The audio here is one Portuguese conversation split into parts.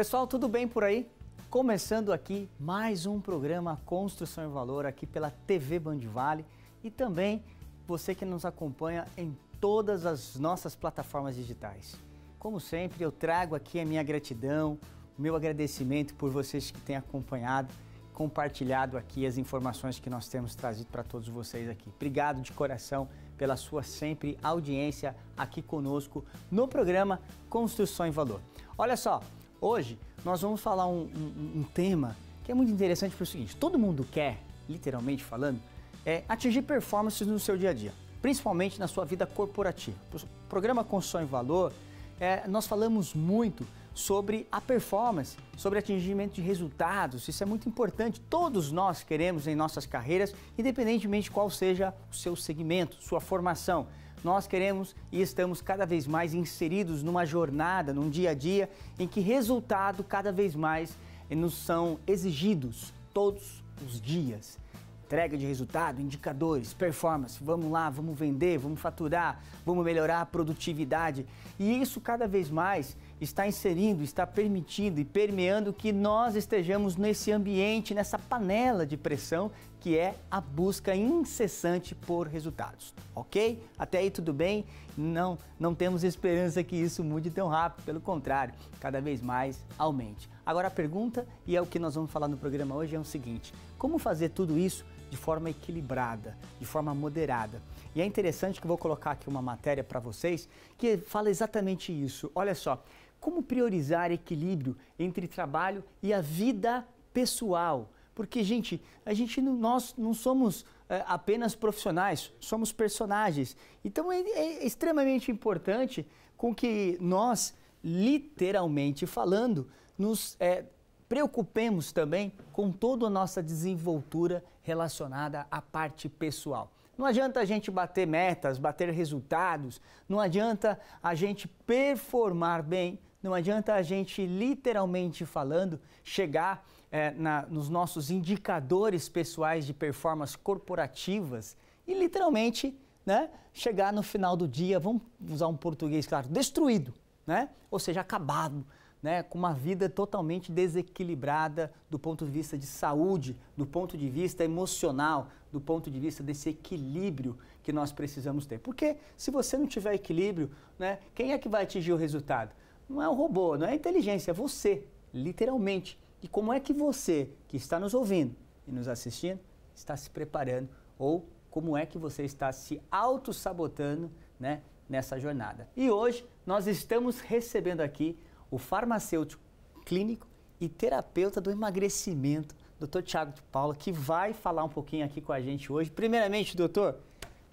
Pessoal, tudo bem por aí? Começando aqui mais um programa Construção em Valor aqui pela TV Band Vale e também você que nos acompanha em todas as nossas plataformas digitais. Como sempre, eu trago aqui a minha gratidão, o meu agradecimento por vocês que têm acompanhado, compartilhado aqui as informações que nós temos trazido para todos vocês aqui. Obrigado de coração pela sua sempre audiência aqui conosco no programa Construção em Valor. Olha só, Hoje nós vamos falar um, um, um tema que é muito interessante para é o seguinte: todo mundo quer, literalmente falando, é atingir performances no seu dia a dia, principalmente na sua vida corporativa. O programa Construção em Valor, é, nós falamos muito sobre a performance, sobre atingimento de resultados. Isso é muito importante. Todos nós queremos em nossas carreiras, independentemente qual seja o seu segmento, sua formação. Nós queremos e estamos cada vez mais inseridos numa jornada, num dia a dia em que resultado cada vez mais nos são exigidos todos os dias. Entrega de resultado, indicadores, performance, vamos lá, vamos vender, vamos faturar, vamos melhorar a produtividade. E isso cada vez mais está inserindo, está permitindo e permeando que nós estejamos nesse ambiente, nessa panela de pressão que é a busca incessante por resultados, ok? Até aí tudo bem? Não, não temos esperança que isso mude tão rápido, pelo contrário, cada vez mais aumente. Agora a pergunta, e é o que nós vamos falar no programa hoje, é o seguinte: como fazer tudo isso de forma equilibrada, de forma moderada? E é interessante que eu vou colocar aqui uma matéria para vocês que fala exatamente isso. Olha só, como priorizar equilíbrio entre trabalho e a vida pessoal. Porque, gente, a gente nós não somos é, apenas profissionais, somos personagens. Então é, é extremamente importante com que nós, literalmente falando, nos é, preocupemos também com toda a nossa desenvoltura relacionada à parte pessoal. Não adianta a gente bater metas, bater resultados, não adianta a gente performar bem não adianta a gente, literalmente falando, chegar é, na, nos nossos indicadores pessoais de performance corporativas e literalmente né, chegar no final do dia, vamos usar um português claro, destruído, né? ou seja, acabado, né, com uma vida totalmente desequilibrada do ponto de vista de saúde, do ponto de vista emocional, do ponto de vista desse equilíbrio que nós precisamos ter. Porque se você não tiver equilíbrio, né, quem é que vai atingir o resultado? não é um robô, não é inteligência, é você, literalmente. E como é que você, que está nos ouvindo e nos assistindo, está se preparando ou como é que você está se auto-sabotando né, nessa jornada. E hoje nós estamos recebendo aqui o farmacêutico clínico e terapeuta do emagrecimento, Dr. Tiago de Paula, que vai falar um pouquinho aqui com a gente hoje. Primeiramente, doutor,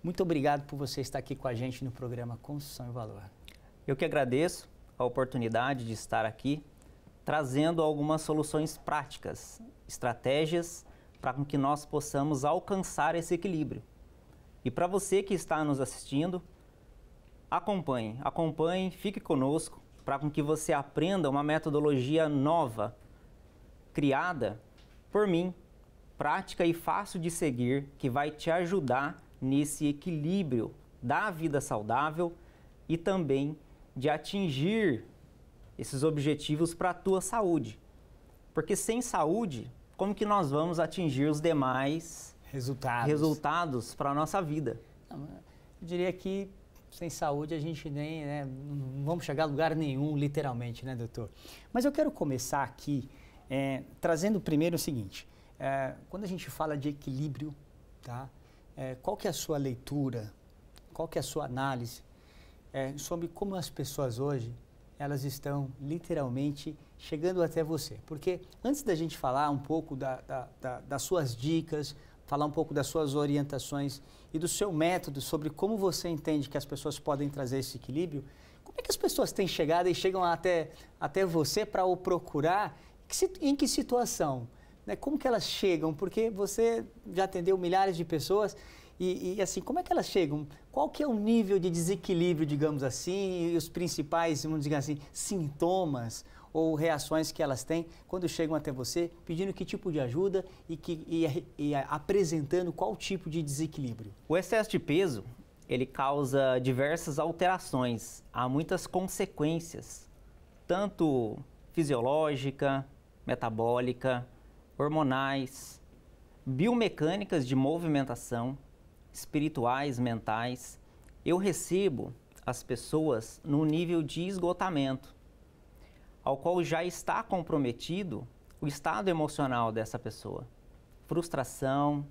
muito obrigado por você estar aqui com a gente no programa Construção e Valor. Eu que agradeço a oportunidade de estar aqui trazendo algumas soluções práticas, estratégias para que nós possamos alcançar esse equilíbrio. E para você que está nos assistindo, acompanhe, acompanhe, fique conosco para que você aprenda uma metodologia nova, criada por mim, prática e fácil de seguir, que vai te ajudar nesse equilíbrio da vida saudável e também de atingir esses objetivos para a tua saúde. Porque sem saúde, como que nós vamos atingir os demais resultados, resultados para a nossa vida? eu diria que sem saúde a gente nem né, não vamos chegar a lugar nenhum, literalmente, né, doutor? Mas eu quero começar aqui é, trazendo primeiro o seguinte: é, quando a gente fala de equilíbrio, tá? É, qual que é a sua leitura? Qual que é a sua análise é, sobre como as pessoas hoje elas estão literalmente chegando até você. Porque antes da gente falar um pouco da, da, da, das suas dicas, falar um pouco das suas orientações e do seu método sobre como você entende que as pessoas podem trazer esse equilíbrio, como é que as pessoas têm chegado e chegam até, até você para o procurar? Em que situação? Né, como que elas chegam? Porque você já atendeu milhares de pessoas e, e assim, como é que elas chegam? Qual que é o nível de desequilíbrio, digamos assim, e os principais, vamos dizer assim, sintomas ou reações que elas têm quando chegam até você pedindo que tipo de ajuda e, que, e, e apresentando qual tipo de desequilíbrio? O excesso de peso, ele causa diversas alterações, há muitas consequências, tanto fisiológica, metabólica, hormonais, biomecânicas de movimentação, espirituais, mentais. Eu recebo as pessoas num nível de esgotamento, ao qual já está comprometido o estado emocional dessa pessoa. Frustração,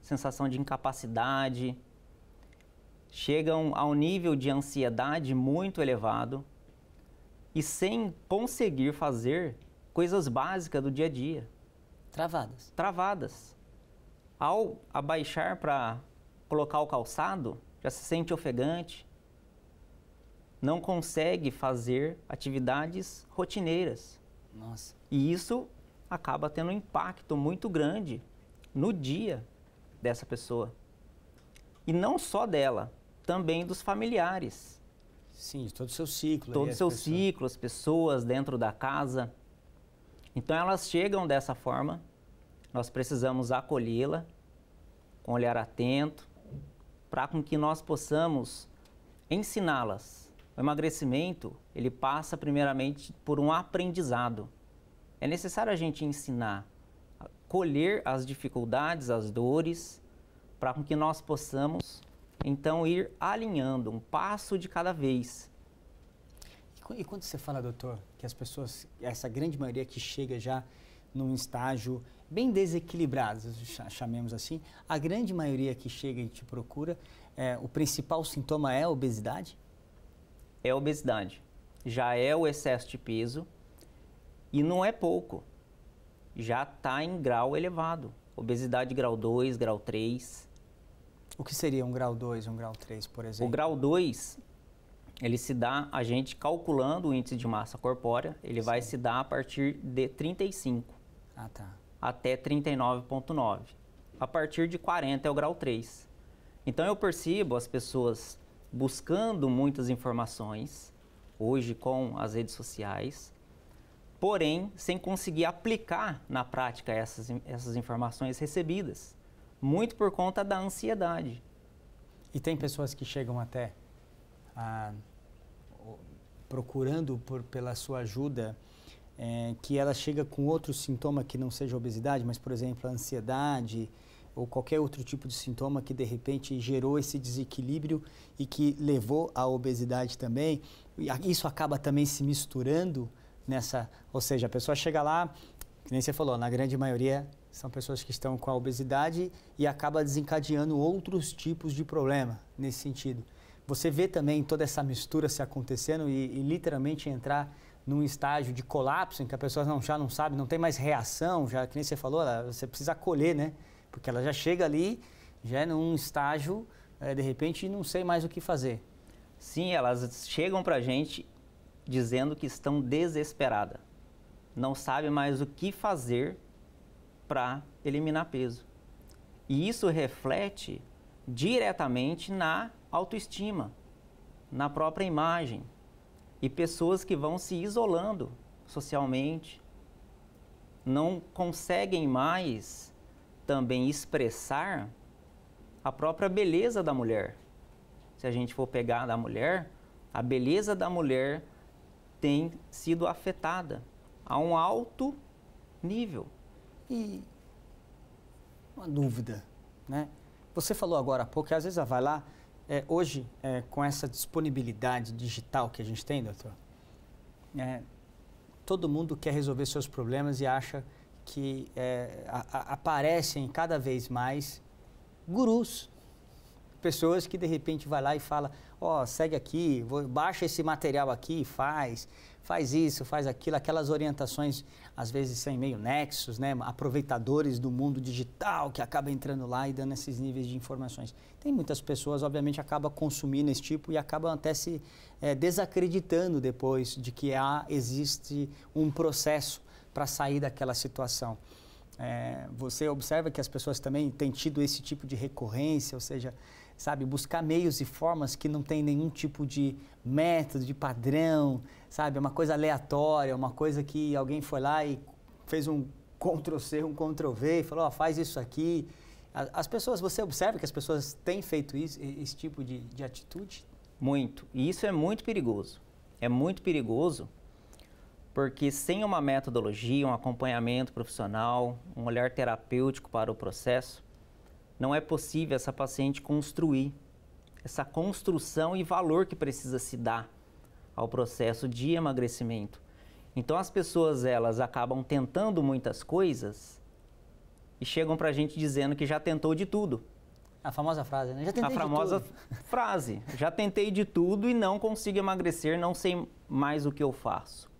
sensação de incapacidade, chegam a um nível de ansiedade muito elevado e sem conseguir fazer coisas básicas do dia a dia. Travadas. Travadas. Ao abaixar para colocar o calçado, já se sente ofegante, não consegue fazer atividades rotineiras. Nossa. E isso acaba tendo um impacto muito grande no dia dessa pessoa. E não só dela, também dos familiares. Sim, todo o seu ciclo. Todo o seu ciclo, as pessoas dentro da casa. Então elas chegam dessa forma, nós precisamos acolhê-la com olhar atento, para com que nós possamos ensiná-las. O emagrecimento, ele passa primeiramente por um aprendizado. É necessário a gente ensinar, colher as dificuldades, as dores, para com que nós possamos então ir alinhando um passo de cada vez. E quando você fala, doutor, que as pessoas, essa grande maioria que chega já num estágio bem desequilibrado, chamemos assim. A grande maioria que chega e te procura, é, o principal sintoma é a obesidade? É a obesidade. Já é o excesso de peso e não é pouco. Já está em grau elevado. Obesidade grau 2, grau 3. O que seria um grau 2, um grau 3, por exemplo? O grau 2, ele se dá a gente calculando o índice de massa corpórea, ele Sim. vai se dar a partir de 35. Ah, tá. Até 39,9. A partir de 40 é o grau 3. Então eu percebo as pessoas buscando muitas informações, hoje com as redes sociais, porém sem conseguir aplicar na prática essas, essas informações recebidas, muito por conta da ansiedade. E tem pessoas que chegam até a, ah, procurando por, pela sua ajuda é, que ela chega com outro sintoma que não seja obesidade, mas, por exemplo, ansiedade ou qualquer outro tipo de sintoma que de repente gerou esse desequilíbrio e que levou à obesidade também, isso acaba também se misturando nessa. Ou seja, a pessoa chega lá, que nem você falou, na grande maioria são pessoas que estão com a obesidade e acaba desencadeando outros tipos de problema nesse sentido. Você vê também toda essa mistura se acontecendo e, e literalmente entrar num estágio de colapso, em que a pessoa não, já não sabe, não tem mais reação, já que nem você falou, ela, você precisa acolher, né? Porque ela já chega ali, já é num estágio, é, de repente, não sei mais o que fazer. Sim, elas chegam para a gente dizendo que estão desesperadas. Não sabe mais o que fazer para eliminar peso. E isso reflete diretamente na autoestima, na própria imagem, e pessoas que vão se isolando socialmente, não conseguem mais também expressar a própria beleza da mulher. Se a gente for pegar da mulher, a beleza da mulher tem sido afetada a um alto nível. E uma dúvida, né? Você falou agora há pouco que às vezes vai lá, é, hoje, é, com essa disponibilidade digital que a gente tem, doutor, é, todo mundo quer resolver seus problemas e acha que é, a, a, aparecem cada vez mais gurus pessoas que de repente vai lá e fala, ó, oh, segue aqui, vou, baixa esse material aqui, faz, faz isso, faz aquilo, aquelas orientações às vezes são meio nexos, né? Aproveitadores do mundo digital que acaba entrando lá e dando esses níveis de informações. Tem muitas pessoas, obviamente, acaba consumindo esse tipo e acabam até se é, desacreditando depois de que há existe um processo para sair daquela situação. É, você observa que as pessoas também têm tido esse tipo de recorrência, ou seja, sabe? Buscar meios e formas que não tem nenhum tipo de método, de padrão, sabe? É uma coisa aleatória, uma coisa que alguém foi lá e fez um Ctrl-C, um Ctrl-V, falou, oh, faz isso aqui. As pessoas, você observa que as pessoas têm feito isso, esse tipo de, de atitude? Muito. E isso é muito perigoso. É muito perigoso porque sem uma metodologia, um acompanhamento profissional, um olhar terapêutico para o processo, não é possível essa paciente construir essa construção e valor que precisa se dar ao processo de emagrecimento. Então as pessoas elas acabam tentando muitas coisas e chegam para a gente dizendo que já tentou de tudo. A famosa frase, né? Já tentei a famosa frase. Já tentei de tudo e não consigo emagrecer, não sei mais o que eu faço.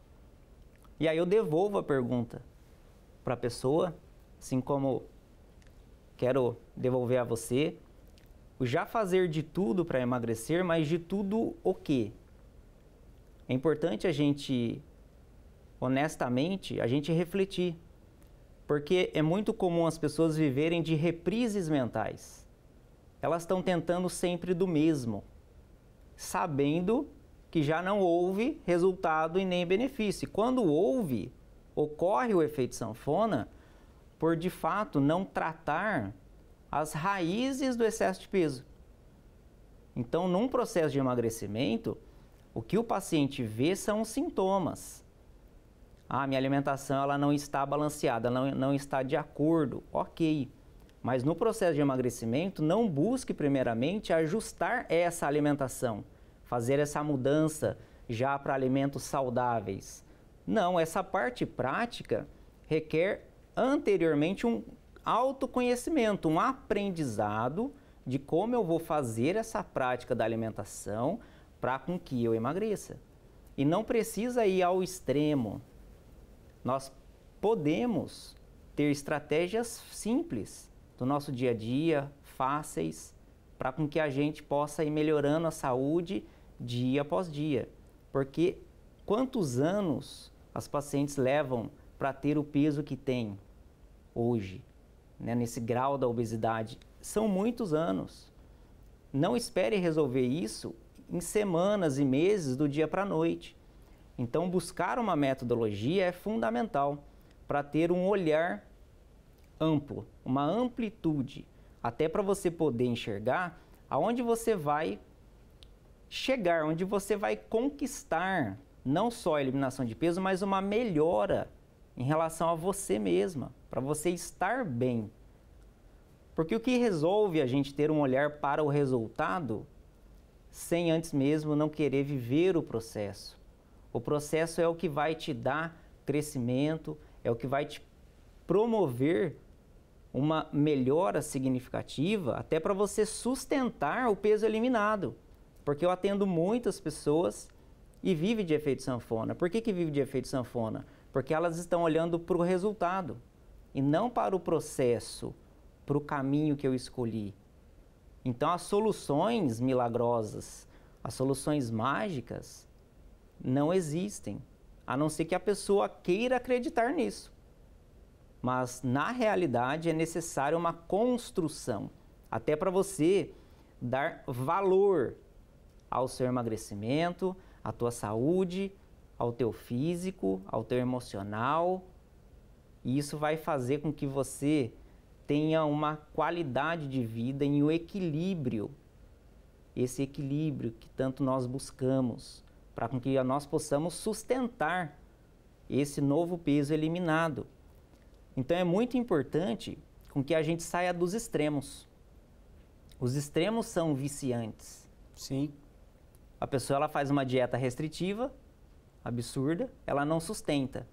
E aí eu devolvo a pergunta para a pessoa, assim como quero devolver a você. O já fazer de tudo para emagrecer, mas de tudo o quê? É importante a gente, honestamente, a gente refletir. Porque é muito comum as pessoas viverem de reprises mentais. Elas estão tentando sempre do mesmo, sabendo que já não houve resultado e nem benefício. E quando houve, ocorre o efeito sanfona, por de fato não tratar as raízes do excesso de peso. Então, num processo de emagrecimento, o que o paciente vê são os sintomas. Ah, minha alimentação ela não está balanceada, não, não está de acordo. Ok. Mas no processo de emagrecimento, não busque primeiramente ajustar essa alimentação, fazer essa mudança já para alimentos saudáveis. Não, essa parte prática requer anteriormente um autoconhecimento, um aprendizado de como eu vou fazer essa prática da alimentação para com que eu emagreça. E não precisa ir ao extremo. Nós podemos ter estratégias simples do nosso dia a dia, fáceis, para com que a gente possa ir melhorando a saúde dia após dia. Porque quantos anos as pacientes levam para ter o peso que tem hoje, né, nesse grau da obesidade. São muitos anos. Não espere resolver isso em semanas e meses do dia para a noite. Então, buscar uma metodologia é fundamental para ter um olhar amplo, uma amplitude, até para você poder enxergar aonde você vai chegar, onde você vai conquistar não só a eliminação de peso, mas uma melhora em relação a você mesma, para você estar bem. Porque o que resolve a gente ter um olhar para o resultado sem antes mesmo não querer viver o processo? O processo é o que vai te dar crescimento, é o que vai te promover uma melhora significativa, até para você sustentar o peso eliminado. Porque eu atendo muitas pessoas e vive de efeito sanfona. Por que, que vive de efeito sanfona? Porque elas estão olhando para o resultado e não para o processo, para o caminho que eu escolhi. Então, as soluções milagrosas, as soluções mágicas, não existem, a não ser que a pessoa queira acreditar nisso. Mas, na realidade, é necessária uma construção até para você dar valor ao seu emagrecimento, à tua saúde, ao teu físico, ao teu emocional. E isso vai fazer com que você tenha uma qualidade de vida em um equilíbrio. Esse equilíbrio que tanto nós buscamos, para com que nós possamos sustentar esse novo peso eliminado. Então é muito importante com que a gente saia dos extremos. Os extremos são viciantes. Sim. A pessoa ela faz uma dieta restritiva, absurda, ela não sustenta.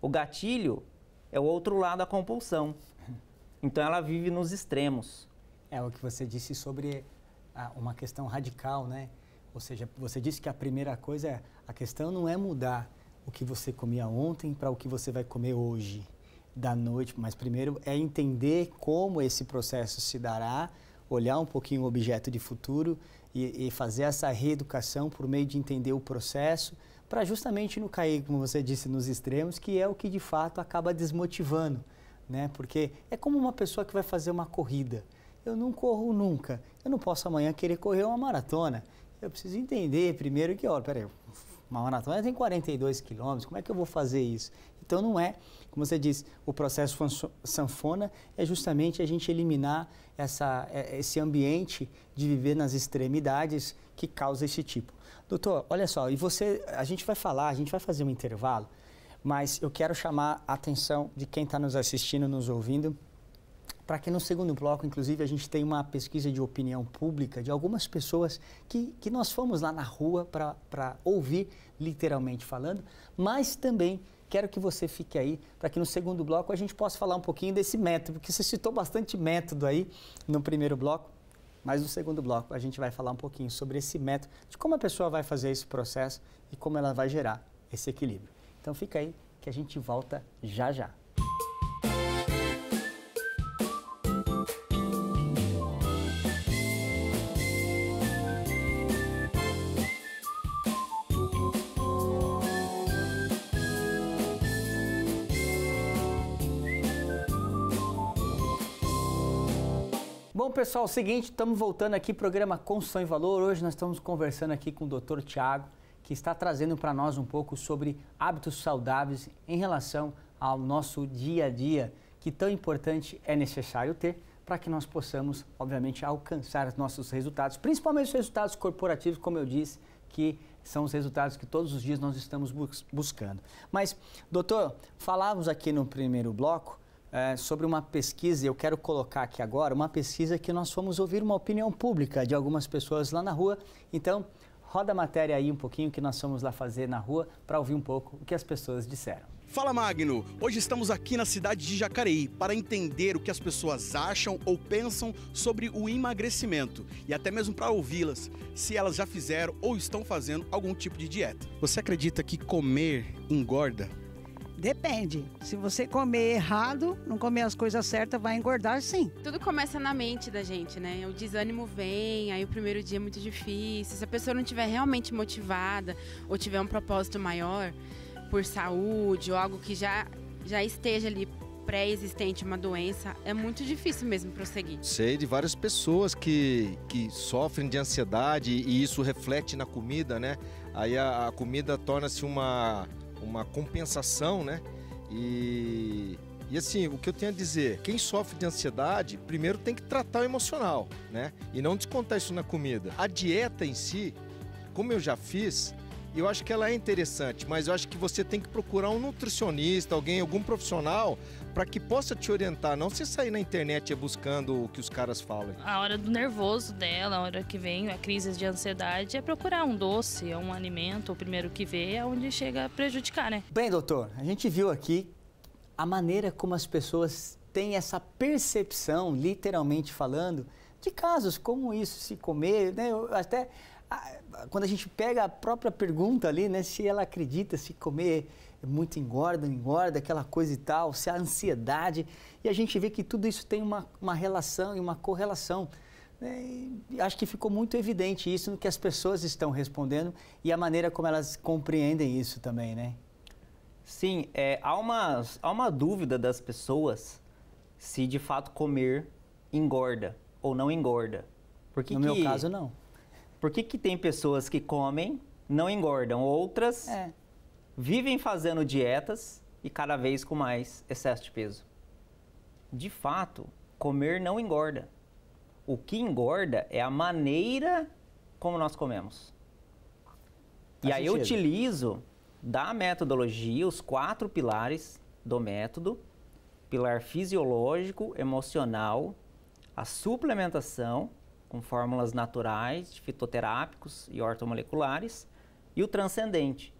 O gatilho é o outro lado da compulsão. Então ela vive nos extremos. É o que você disse sobre ah, uma questão radical, né? Ou seja, você disse que a primeira coisa é a questão não é mudar o que você comia ontem para o que você vai comer hoje da noite, mas primeiro é entender como esse processo se dará, olhar um pouquinho o objeto de futuro e, e fazer essa reeducação por meio de entender o processo para justamente não cair, como você disse, nos extremos, que é o que de fato acaba desmotivando, né? Porque é como uma pessoa que vai fazer uma corrida. Eu não corro nunca. Eu não posso amanhã querer correr uma maratona. Eu preciso entender primeiro que, olha, peraí, uma maratona tem 42 quilômetros, como é que eu vou fazer isso? Então não é, como você disse, o processo sanfona é justamente a gente eliminar essa, é, esse ambiente de viver nas extremidades que causa esse tipo. Doutor, olha só, e você, a gente vai falar, a gente vai fazer um intervalo, mas eu quero chamar a atenção de quem está nos assistindo, nos ouvindo, para que no segundo bloco, inclusive, a gente tenha uma pesquisa de opinião pública de algumas pessoas que, que nós fomos lá na rua para ouvir, literalmente falando, mas também quero que você fique aí para que no segundo bloco a gente possa falar um pouquinho desse método, porque você citou bastante método aí no primeiro bloco. Mas no segundo bloco a gente vai falar um pouquinho sobre esse método, de como a pessoa vai fazer esse processo e como ela vai gerar esse equilíbrio. Então fica aí que a gente volta já já. Bom, pessoal, é seguinte, estamos voltando aqui, programa Construção em Valor. Hoje nós estamos conversando aqui com o Dr. Tiago, que está trazendo para nós um pouco sobre hábitos saudáveis em relação ao nosso dia a dia, que tão importante é necessário ter para que nós possamos, obviamente, alcançar os nossos resultados, principalmente os resultados corporativos, como eu disse, que são os resultados que todos os dias nós estamos buscando. Mas, doutor, falávamos aqui no primeiro bloco é, sobre uma pesquisa, eu quero colocar aqui agora, uma pesquisa que nós fomos ouvir uma opinião pública de algumas pessoas lá na rua. Então, roda a matéria aí um pouquinho que nós fomos lá fazer na rua para ouvir um pouco o que as pessoas disseram. Fala Magno! Hoje estamos aqui na cidade de Jacareí para entender o que as pessoas acham ou pensam sobre o emagrecimento e até mesmo para ouvi-las, se elas já fizeram ou estão fazendo algum tipo de dieta. Você acredita que comer engorda? Depende. Se você comer errado, não comer as coisas certas, vai engordar sim. Tudo começa na mente da gente, né? O desânimo vem, aí o primeiro dia é muito difícil. Se a pessoa não tiver realmente motivada ou tiver um propósito maior por saúde ou algo que já, já esteja ali pré-existente, uma doença, é muito difícil mesmo prosseguir. Sei de várias pessoas que, que sofrem de ansiedade e isso reflete na comida, né? Aí a, a comida torna-se uma uma compensação, né? E, e assim, o que eu tenho a dizer, quem sofre de ansiedade, primeiro tem que tratar o emocional, né? E não descontar isso na comida. A dieta em si, como eu já fiz, eu acho que ela é interessante, mas eu acho que você tem que procurar um nutricionista, alguém, algum profissional, para que possa te orientar. Não você sair na internet buscando o que os caras falam. A hora do nervoso dela, a hora que vem a crise de ansiedade, é procurar um doce, um alimento, o primeiro que vê é onde chega a prejudicar, né? Bem, doutor, a gente viu aqui a maneira como as pessoas têm essa percepção, literalmente falando, de casos como isso, se comer, né? Eu até quando a gente pega a própria pergunta ali, né? Se ela acredita se comer muito engorda, não engorda, aquela coisa e tal, se a ansiedade. E a gente vê que tudo isso tem uma, uma relação e uma correlação. Né? acho que ficou muito evidente isso no que as pessoas estão respondendo e a maneira como elas compreendem isso também, né? Sim, é, há, uma, há uma dúvida das pessoas se de fato comer engorda ou não engorda. no que... meu caso, não. Por que, que tem pessoas que comem, não engordam, outras é. vivem fazendo dietas e cada vez com mais excesso de peso? De fato, comer não engorda. O que engorda é a maneira como nós comemos. e aí sentido. eu utilizo da metodologia os quatro pilares do método: pilar fisiológico, emocional, a suplementação com fórmulas naturais, fitoterápicos e ortomoleculares, e o transcendente,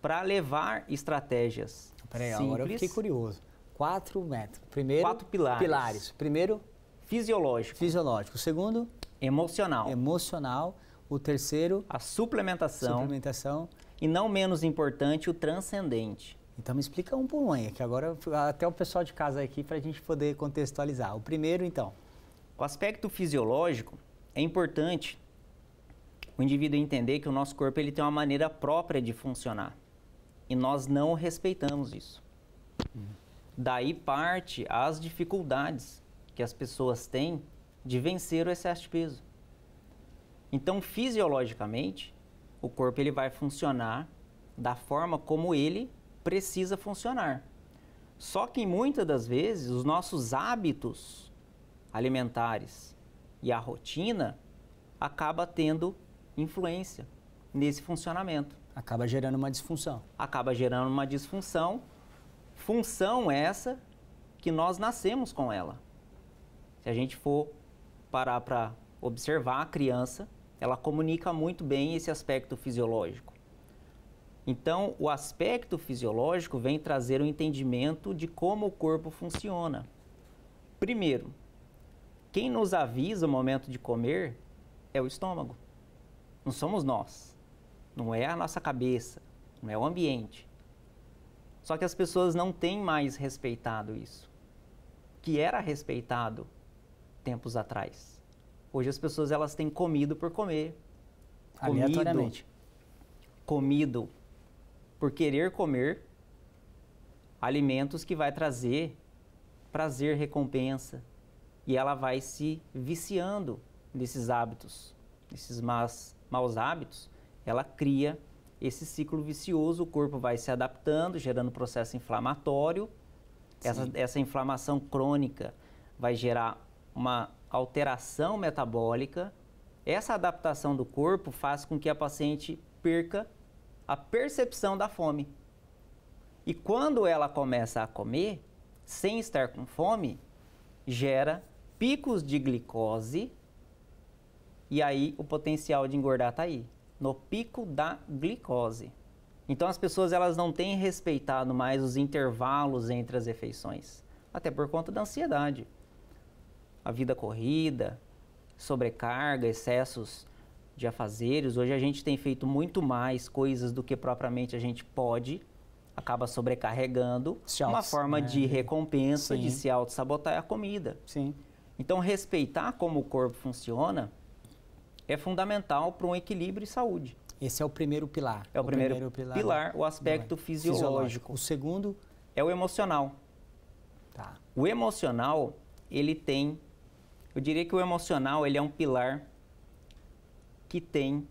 para levar estratégias Peraí, simples. agora eu fiquei curioso. Quatro métodos. Primeiro, quatro pilares. pilares. Primeiro, fisiológico. Fisiológico. O segundo, emocional. Emocional. O terceiro, a suplementação. Suplementação. E não menos importante, o transcendente. Então me explica um por um aí, que agora até o pessoal de casa aqui para a gente poder contextualizar. O primeiro, então. O aspecto fisiológico é importante o indivíduo entender que o nosso corpo ele tem uma maneira própria de funcionar e nós não respeitamos isso. Daí parte as dificuldades que as pessoas têm de vencer o excesso de peso. Então, fisiologicamente, o corpo ele vai funcionar da forma como ele precisa funcionar. Só que muitas das vezes os nossos hábitos alimentares e a rotina acaba tendo influência nesse funcionamento. Acaba gerando uma disfunção. Acaba gerando uma disfunção. Função essa que nós nascemos com ela. Se a gente for parar para observar a criança, ela comunica muito bem esse aspecto fisiológico. Então, o aspecto fisiológico vem trazer o um entendimento de como o corpo funciona. Primeiro, quem nos avisa o momento de comer é o estômago. Não somos nós. Não é a nossa cabeça, não é o ambiente. Só que as pessoas não têm mais respeitado isso, que era respeitado tempos atrás. Hoje as pessoas elas têm comido por comer, comido, comido por querer comer alimentos que vai trazer prazer, recompensa, e ela vai se viciando desses hábitos, desses más, maus hábitos, ela cria esse ciclo vicioso, o corpo vai se adaptando, gerando processo inflamatório. Essa, essa inflamação crônica vai gerar uma alteração metabólica. Essa adaptação do corpo faz com que a paciente perca a percepção da fome. E quando ela começa a comer, sem estar com fome, gera picos de glicose e aí o potencial de engordar está aí, no pico da glicose. Então as pessoas elas não têm respeitado mais os intervalos entre as refeições, até por conta da ansiedade. A vida corrida, sobrecarga, excessos de afazeres. Hoje a gente tem feito muito mais coisas do que propriamente a gente pode, acaba sobrecarregando. Auto, uma forma né? de é. recompensa, Sim. de se auto-sabotar é a comida. Sim. Então, respeitar como o corpo funciona é fundamental para um equilíbrio e saúde. Esse é o primeiro pilar. É o, o primeiro, primeiro, pilar, pilar o aspecto é fisiológico. fisiológico. O segundo é o emocional. Tá. O emocional, ele tem, eu diria que o emocional, ele é um pilar que tem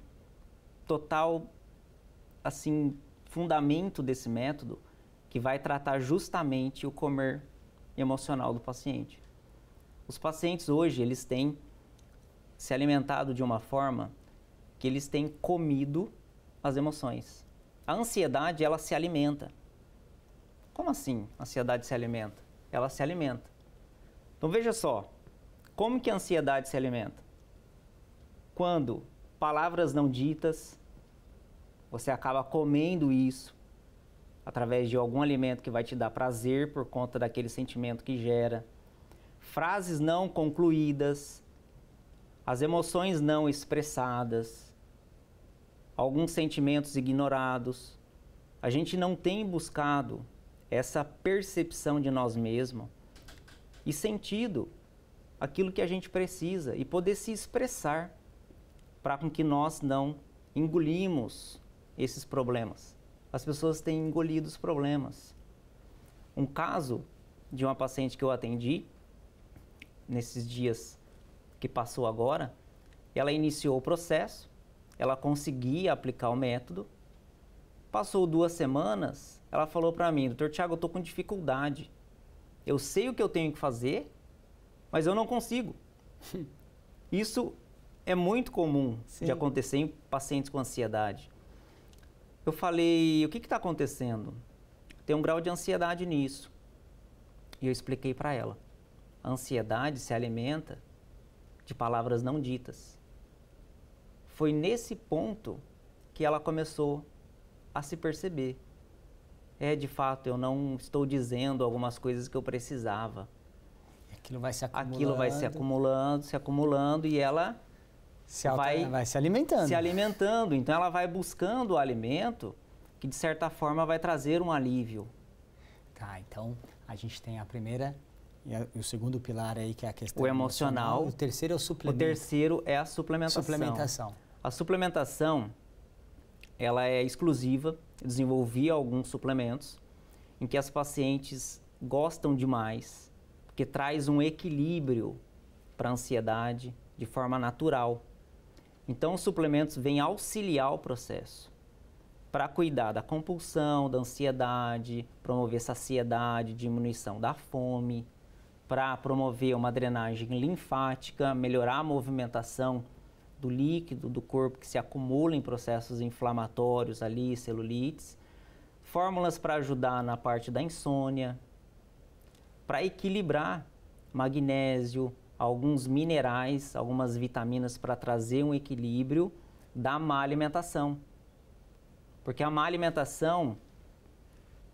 total assim fundamento desse método que vai tratar justamente o comer emocional do paciente. Os pacientes hoje, eles têm se alimentado de uma forma que eles têm comido as emoções. A ansiedade, ela se alimenta. Como assim a ansiedade se alimenta? Ela se alimenta. Então veja só, como que a ansiedade se alimenta? Quando palavras não ditas, você acaba comendo isso através de algum alimento que vai te dar prazer por conta daquele sentimento que gera frases não concluídas, as emoções não expressadas, alguns sentimentos ignorados. A gente não tem buscado essa percepção de nós mesmos e sentido aquilo que a gente precisa e poder se expressar para com que nós não engolimos esses problemas. As pessoas têm engolido os problemas. Um caso de uma paciente que eu atendi, nesses dias que passou agora, ela iniciou o processo, ela conseguia aplicar o método. Passou duas semanas, ela falou para mim, doutor Tiago, eu estou com dificuldade. Eu sei o que eu tenho que fazer, mas eu não consigo. Isso é muito comum Sim. de acontecer em pacientes com ansiedade. Eu falei, o que está acontecendo? Tem um grau de ansiedade nisso. E eu expliquei para ela. A ansiedade se alimenta de palavras não ditas. Foi nesse ponto que ela começou a se perceber. É, de fato, eu não estou dizendo algumas coisas que eu precisava. Aquilo vai se acumulando. Aquilo vai se acumulando, se acumulando e ela se alta, vai, vai se alimentando. Se alimentando. Então ela vai buscando o alimento que de certa forma vai trazer um alívio. Tá, então a gente tem a primeira e, a, o segundo pilar aí que é a questão o emocional. emocional. O terceiro é o suplemento. O terceiro é a suplementação. Suplementação. A suplementação ela é exclusiva. Eu desenvolvi alguns suplementos em que as pacientes gostam demais, porque traz um equilíbrio para a ansiedade de forma natural. Então, os suplementos vêm auxiliar o processo para cuidar da compulsão, da ansiedade, promover saciedade, diminuição da fome, para promover uma drenagem linfática, melhorar a movimentação do líquido do corpo que se acumula em processos inflamatórios ali, celulites. Fórmulas para ajudar na parte da insônia, para equilibrar magnésio, alguns minerais, algumas vitaminas para trazer um equilíbrio da má alimentação. Porque a má alimentação,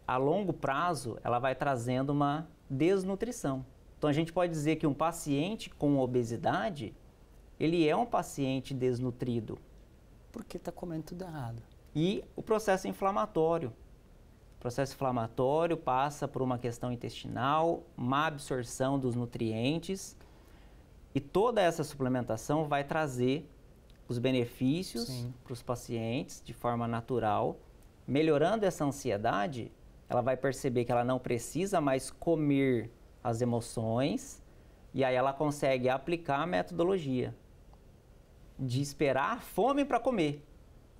a longo prazo, ela vai trazendo uma desnutrição. Então a gente pode dizer que um paciente com obesidade, ele é um paciente desnutrido. Porque está comendo tudo errado. E o processo inflamatório. O processo inflamatório passa por uma questão intestinal, má absorção dos nutrientes. E toda essa suplementação vai trazer os benefícios para os pacientes de forma natural. Melhorando essa ansiedade, ela vai perceber que ela não precisa mais comer as emoções e aí ela consegue aplicar a metodologia de esperar a fome para comer.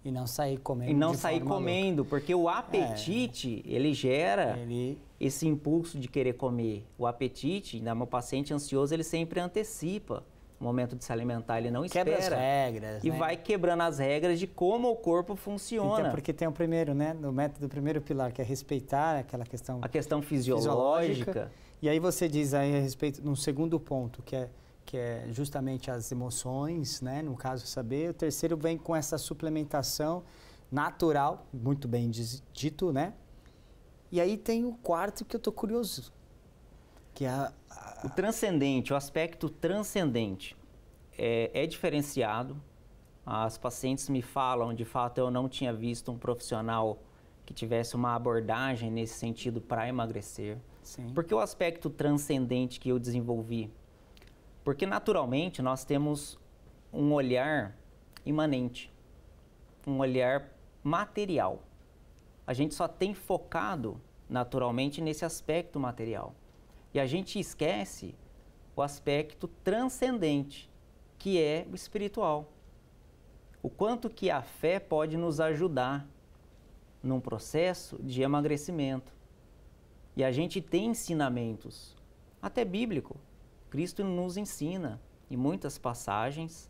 E não sair comendo. E não sair comendo, louca. porque o apetite, é. ele gera ele... esse impulso de querer comer. O apetite, ainda meu paciente ansioso, ele sempre antecipa o momento de se alimentar, ele não Quebra espera. Quebra as regras. E né? vai quebrando as regras de como o corpo funciona. Então, porque tem o primeiro, né? No método, o primeiro pilar, que é respeitar aquela questão. A questão fisiológica. fisiológica e aí você diz aí a respeito no segundo ponto, que é que é justamente as emoções, né, no caso saber. O terceiro vem com essa suplementação natural, muito bem dito, né? E aí tem o quarto que eu estou curioso, que é a, a... o transcendente, o aspecto transcendente é, é diferenciado. As pacientes me falam, de fato, eu não tinha visto um profissional que tivesse uma abordagem nesse sentido para emagrecer. Sim. Por que o aspecto transcendente que eu desenvolvi? Porque naturalmente nós temos um olhar imanente, um olhar material. A gente só tem focado naturalmente nesse aspecto material. E a gente esquece o aspecto transcendente, que é o espiritual. O quanto que a fé pode nos ajudar num processo de emagrecimento, e a gente tem ensinamentos, até bíblico. Cristo nos ensina em muitas passagens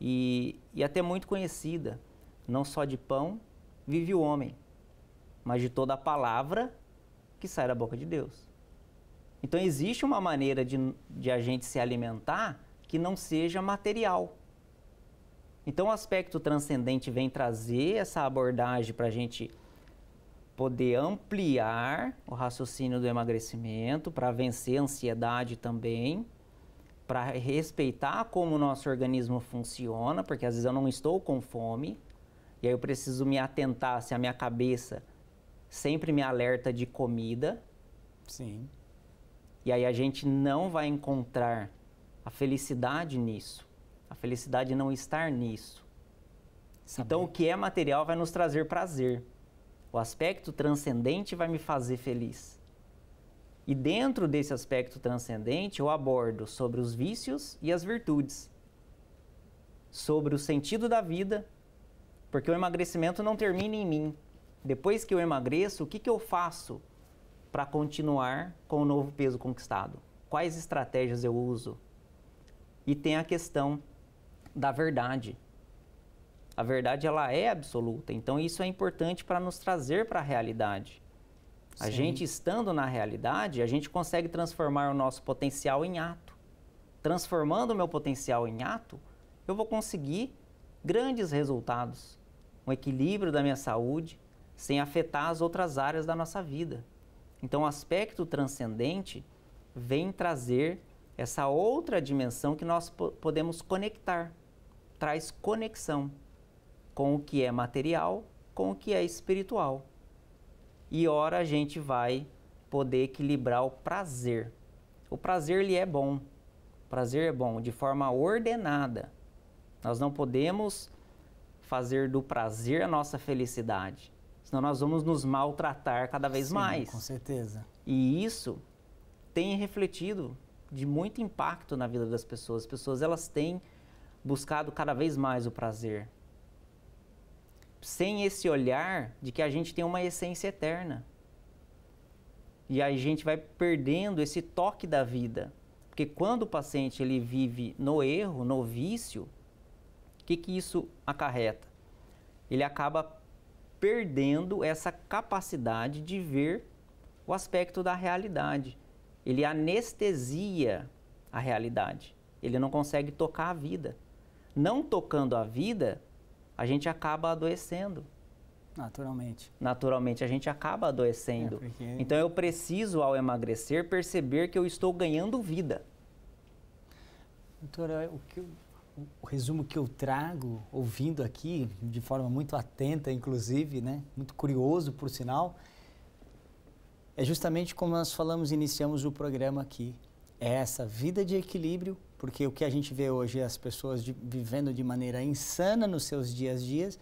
e, e até muito conhecida. Não só de pão vive o homem, mas de toda a palavra que sai da boca de Deus. Então existe uma maneira de, de a gente se alimentar que não seja material. Então o aspecto transcendente vem trazer essa abordagem para a gente poder ampliar o raciocínio do emagrecimento para vencer a ansiedade também, para respeitar como o nosso organismo funciona, porque às vezes eu não estou com fome e aí eu preciso me atentar se a minha cabeça sempre me alerta de comida. Sim. E aí a gente não vai encontrar a felicidade nisso. A felicidade não estar nisso. Saber. Então o que é material vai nos trazer prazer. O aspecto transcendente vai me fazer feliz. E dentro desse aspecto transcendente, eu abordo sobre os vícios e as virtudes, sobre o sentido da vida, porque o emagrecimento não termina em mim. Depois que eu emagreço, o que, que eu faço para continuar com o novo peso conquistado? Quais estratégias eu uso? E tem a questão da verdade. A verdade ela é absoluta. Então isso é importante para nos trazer para a realidade. Sim. A gente estando na realidade, a gente consegue transformar o nosso potencial em ato. Transformando o meu potencial em ato, eu vou conseguir grandes resultados, um equilíbrio da minha saúde, sem afetar as outras áreas da nossa vida. Então, o aspecto transcendente vem trazer essa outra dimensão que nós podemos conectar, traz conexão com o que é material, com o que é espiritual. E ora a gente vai poder equilibrar o prazer. O prazer lhe é bom. O prazer é bom de forma ordenada. Nós não podemos fazer do prazer a nossa felicidade, senão nós vamos nos maltratar cada vez Sim, mais. Com certeza. E isso tem refletido de muito impacto na vida das pessoas. As pessoas elas têm buscado cada vez mais o prazer, sem esse olhar de que a gente tem uma essência eterna. E a gente vai perdendo esse toque da vida. Porque quando o paciente ele vive no erro, no vício, o que, que isso acarreta? Ele acaba perdendo essa capacidade de ver o aspecto da realidade. Ele anestesia a realidade. Ele não consegue tocar a vida. Não tocando a vida, a gente acaba adoecendo. Naturalmente. Naturalmente, a gente acaba adoecendo. É porque... Então eu preciso, ao emagrecer, perceber que eu estou ganhando vida. Doutora, o, que eu, o resumo que eu trago, ouvindo aqui, de forma muito atenta, inclusive, né? muito curioso, por sinal, é justamente como nós falamos, iniciamos o programa aqui. É essa vida de equilíbrio porque o que a gente vê hoje é as pessoas de, vivendo de maneira insana nos seus dias a dias,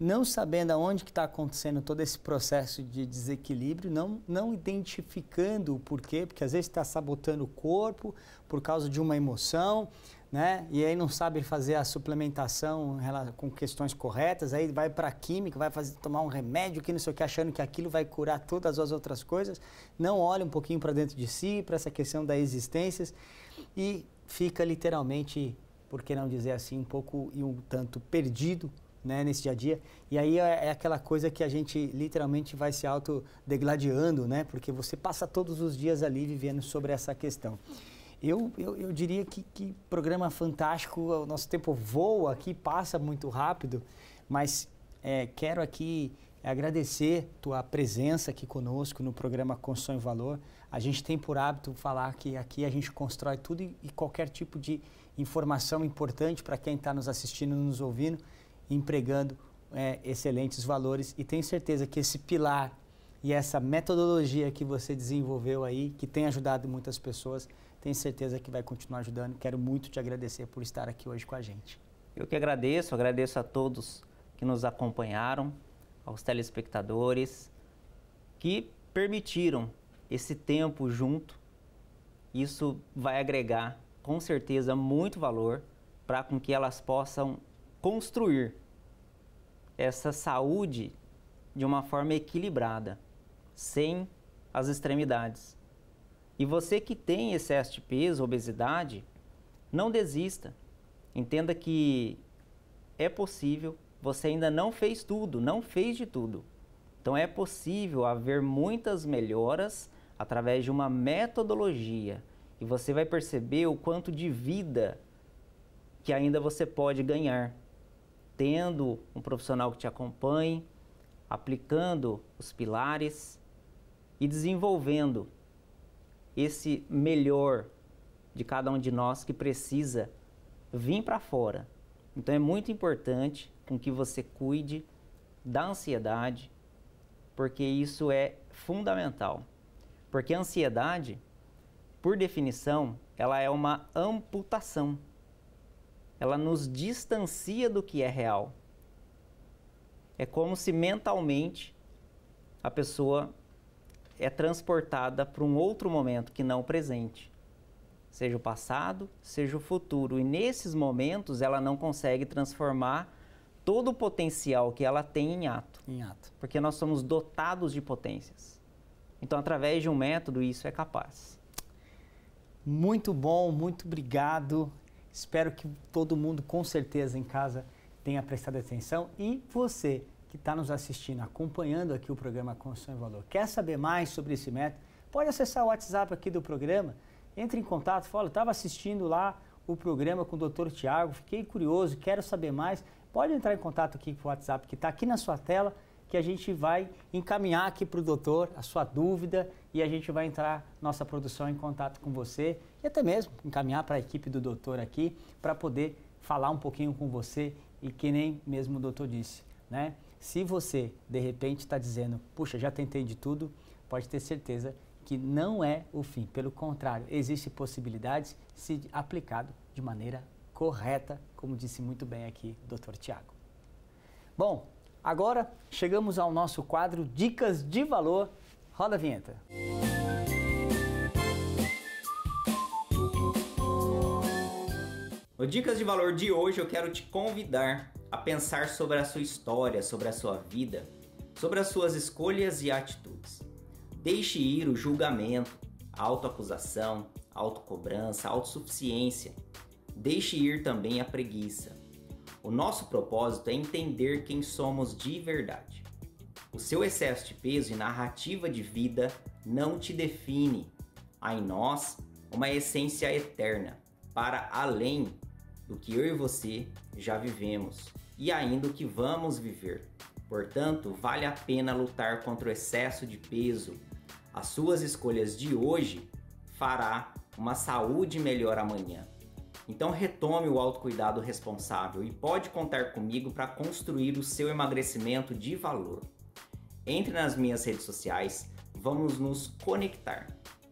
não sabendo aonde que está acontecendo todo esse processo de desequilíbrio, não, não identificando o porquê, porque às vezes está sabotando o corpo por causa de uma emoção, né? E aí não sabe fazer a suplementação com questões corretas, aí vai para química, vai fazer, tomar um remédio que não sei o que, achando que aquilo vai curar todas as outras coisas, não olha um pouquinho para dentro de si, para essa questão das existências. E fica literalmente, por que não dizer assim, um pouco e um tanto perdido né, nesse dia a dia. E aí é, é aquela coisa que a gente literalmente vai se autodegladiando, né, porque você passa todos os dias ali vivendo sobre essa questão. Eu, eu, eu diria que, que, programa fantástico, o nosso tempo voa aqui, passa muito rápido, mas é, quero aqui agradecer tua presença aqui conosco no programa Construção e Valor, a gente tem por hábito falar que aqui a gente constrói tudo e, qualquer tipo de informação importante para quem está nos assistindo, nos ouvindo, empregando é, excelentes valores. E tenho certeza que esse pilar e essa metodologia que você desenvolveu aí, que tem ajudado muitas pessoas, tenho certeza que vai continuar ajudando. Quero muito te agradecer por estar aqui hoje com a gente. Eu que agradeço, agradeço a todos que nos acompanharam, aos telespectadores que permitiram esse tempo junto, isso vai agregar com certeza muito valor para com que elas possam construir essa saúde de uma forma equilibrada, sem as extremidades. E você que tem excesso de peso, obesidade, não desista. Entenda que é possível, você ainda não fez tudo, não fez de tudo. Então é possível haver muitas melhoras através de uma metodologia. E você vai perceber o quanto de vida que ainda você pode ganhar, tendo um profissional que te acompanhe, aplicando os pilares e desenvolvendo esse melhor de cada um de nós que precisa vir para fora. Então é muito importante com que você cuide da ansiedade, porque isso é fundamental. Porque a ansiedade, por definição, ela é uma amputação. Ela nos distancia do que é real. É como se mentalmente a pessoa é transportada para um outro momento que não o presente, seja o passado, seja o futuro. E nesses momentos ela não consegue transformar todo o potencial que ela tem em ato. Em ato. Porque nós somos dotados de potências. Então, através de um método, isso é capaz. Muito bom, muito obrigado. Espero que todo mundo, com certeza, em casa tenha prestado atenção. E você que está nos assistindo, acompanhando aqui o programa Construção e Valor, quer saber mais sobre esse método? Pode acessar o WhatsApp aqui do programa, entre em contato, fala, estava assistindo lá o programa com o Dr. Tiago, fiquei curioso, quero saber mais. Pode entrar em contato aqui com o WhatsApp que está aqui na sua tela que a gente vai encaminhar aqui para o doutor a sua dúvida e a gente vai entrar, nossa produção, em contato com você e até mesmo encaminhar para a equipe do doutor aqui para poder falar um pouquinho com você e que nem mesmo o doutor disse, né? Se você, de repente, está dizendo, puxa, já tentei de tudo, pode ter certeza que não é o fim. Pelo contrário, existem possibilidades se aplicado de maneira correta, como disse muito bem aqui o doutor Tiago. Bom, Agora chegamos ao nosso quadro Dicas de Valor. Roda a vinheta. No Dicas de Valor de hoje eu quero te convidar a pensar sobre a sua história, sobre a sua vida, sobre as suas escolhas e atitudes. Deixe ir o julgamento, a autoacusação, a autocobrança, a autossuficiência. Deixe ir também a preguiça, o nosso propósito é entender quem somos de verdade. O seu excesso de peso e narrativa de vida não te define. Há em nós uma essência eterna, para além do que eu e você já vivemos e ainda o que vamos viver. Portanto, vale a pena lutar contra o excesso de peso. As suas escolhas de hoje fará uma saúde melhor amanhã. Então retome o autocuidado responsável e pode contar comigo para construir o seu emagrecimento de valor. Entre nas minhas redes sociais, vamos nos conectar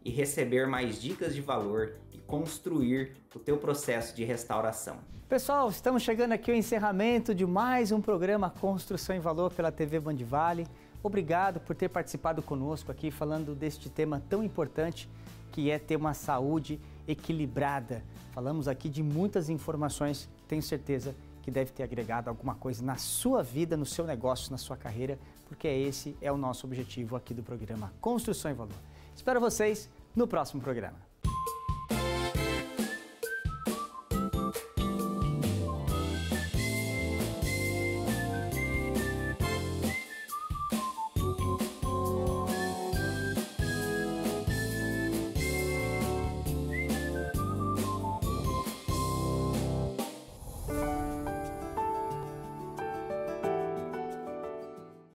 e receber mais dicas de valor e construir o teu processo de restauração. Pessoal, estamos chegando aqui ao encerramento de mais um programa Construção em Valor pela TV Band Vale. Obrigado por ter participado conosco aqui falando deste tema tão importante que é ter uma saúde equilibrada. Falamos aqui de muitas informações que tenho certeza que deve ter agregado alguma coisa na sua vida, no seu negócio, na sua carreira, porque esse é o nosso objetivo aqui do programa Construção em Valor. Espero vocês no próximo programa.